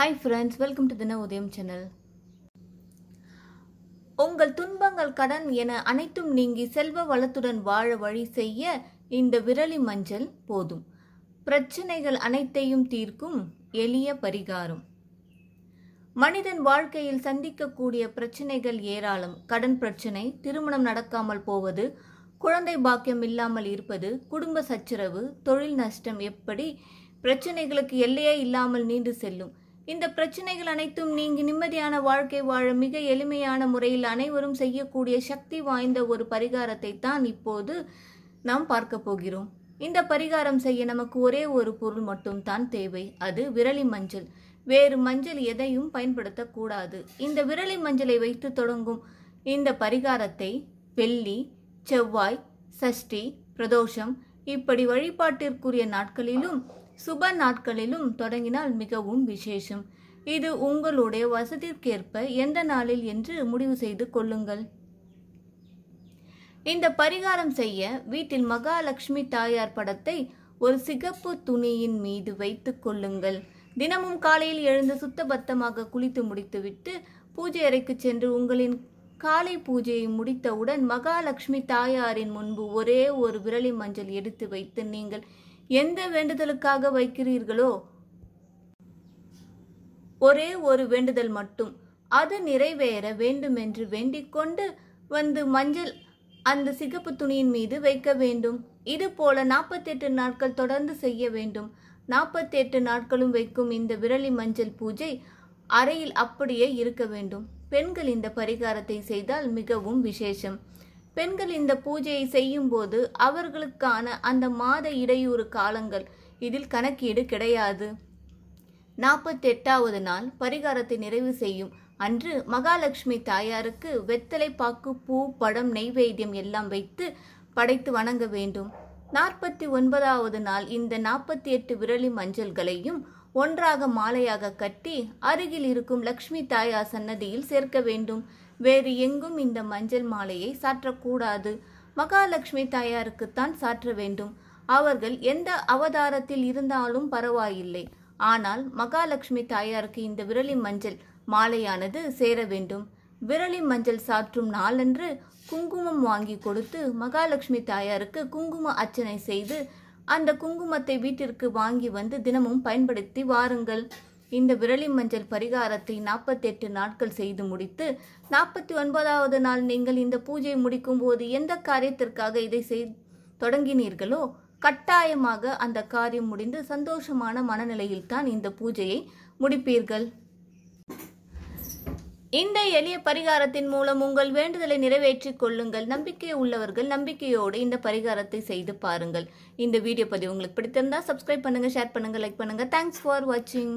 hi friends welcome to தின உதயம் channel உங்கள் துன்பங்கள் கடன் என அனைத்தும் நீங்கி செல்வ வளத்துடன் வாழ வழி செய்ய இந்த விரலி மஞ்சள் போதும் பிரச்சனைகள் அனைத்தையும் தீர்க்கும் எளிய பரிகாரம் மனிதன் வாழ்க்கையில் சந்திக்கக்கூடிய பிரச்சனைகள் ஏராளம் கடன் பிரச்சனை திருமணம் நடக்காமல் போவது குழந்தை பாக்கியம் இல்லாமல் இருப்பது குடும்ப சச்சரவு தொழில் நஷ்டம் எப்படி பிரச்சனைகளுக்கு எல்லையே இல்லாமல் நீண்டு செல்லும் இந்த பிரச்சனைகள் அனைத்தும் நீங்கி நிம்மதியான வாழ்க்கை வாழ மிக எளிமையான முறையில் அனைவரும் செய்யக்கூடிய சக்தி வாய்ந்த ஒரு பரிகாரத்தை தான் இப்போது நாம் பார்க்க போகிறோம் இந்த பரிகாரம் செய்ய நமக்கு ஒரே ஒரு பொருள் மட்டும் தான் தேவை அது விரலி மஞ்சள் வேறு மஞ்சள் எதையும் பயன்படுத்தக்கூடாது இந்த விரலி மஞ்சளை வைத்து தொடங்கும் இந்த பரிகாரத்தை வெள்ளி செவ்வாய் சஷ்டி பிரதோஷம் இப்படி வழிபாட்டிற்குரிய நாட்களிலும் சுப நாட்களிலும் தொடங்கினால் மிகவும் விசேஷம் இது உங்களுடைய வசதிக்கேற்ப எந்த நாளில் என்று முடிவு செய்து கொள்ளுங்கள் இந்த பரிகாரம் செய்ய வீட்டில் மகாலட்சுமி தாயார் படத்தை ஒரு சிகப்பு துணியின் மீது வைத்து கொள்ளுங்கள் தினமும் காலையில் எழுந்து சுத்தபத்தமாக குளித்து முடித்துவிட்டு பூஜை அறைக்கு சென்று உங்களின் காலை பூஜையை முடித்தவுடன் மகாலட்சுமி தாயாரின் முன்பு ஒரே ஒரு விரலி மஞ்சள் எடுத்து வைத்து நீங்கள் எந்த வேண்டுதலுக்காக வைக்கிறீர்களோ ஒரே ஒரு வேண்டுதல் மட்டும் அது நிறைவேற வேண்டுமென்று வேண்டிக் கொண்டு வந்து மஞ்சள் அந்த சிகப்பு துணியின் மீது வைக்க வேண்டும் இது போல நாற்பத்தெட்டு நாட்கள் தொடர்ந்து செய்ய வேண்டும் நாற்பத்தெட்டு நாட்களும் வைக்கும் இந்த விரலி மஞ்சள் பூஜை அறையில் அப்படியே இருக்க வேண்டும் பெண்கள் இந்த பரிகாரத்தை செய்தால் மிகவும் விசேஷம் பெண்கள் இந்த பூஜையை செய்யும்போது அவர்களுக்கான அந்த மாத இடையூறு காலங்கள் இதில் கணக்கீடு கிடையாது நாற்பத்தெட்டாவது நாள் பரிகாரத்தை நிறைவு செய்யும் அன்று மகாலட்சுமி தாயாருக்கு வெத்தலை பாக்கு பூ படம் நெய்வேத்தியம் எல்லாம் வைத்து படைத்து வணங்க வேண்டும் நாற்பத்தி ஒன்பதாவது நாள் இந்த நாற்பத்தி எட்டு விரலி மஞ்சள்களையும் ஒன்றாக மாலையாக கட்டி அருகில் இருக்கும் லக்ஷ்மி தாயார் சன்னதியில் சேர்க்க வேண்டும் வேறு எங்கும் இந்த மஞ்சள் மாலையை சாற்றக்கூடாது மகாலட்சுமி தாயாருக்குத்தான் சாற்ற வேண்டும் அவர்கள் எந்த அவதாரத்தில் இருந்தாலும் பரவாயில்லை ஆனால் மகாலட்சுமி தாயாருக்கு இந்த விரலி மஞ்சள் மாலையானது சேர வேண்டும் விரலி மஞ்சள் சாற்றும் நாளன்று குங்குமம் வாங்கி கொடுத்து மகாலட்சுமி தாயாருக்கு குங்கும அர்ச்சனை செய்து அந்த குங்குமத்தை வீட்டிற்கு வாங்கி வந்து தினமும் பயன்படுத்தி வாருங்கள் இந்த விரலி மஞ்சள் பரிகாரத்தை நாற்பத்தெட்டு நாட்கள் செய்து முடித்து நாற்பத்தி ஒன்பதாவது நாள் நீங்கள் இந்த பூஜை போது எந்த காரியத்திற்காக இதை செய் தொடங்கினீர்களோ கட்டாயமாக அந்த காரியம் முடிந்து சந்தோஷமான மனநிலையில்தான் இந்த பூஜையை முடிப்பீர்கள் இந்த எளிய பரிகாரத்தின் மூலம் உங்கள் வேண்டுதலை நிறைவேற்றிக் கொள்ளுங்கள் நம்பிக்கை உள்ளவர்கள் நம்பிக்கையோடு இந்த பரிகாரத்தை செய்து பாருங்கள் இந்த வீடியோ பதிவு உங்களுக்கு பிடித்திருந்தா சப்ஸ்கிரைப் பண்ணுங்க ஷேர் பண்ணுங்க லைக் பண்ணுங்க தேங்க்ஸ் ஃபார் வாட்சிங்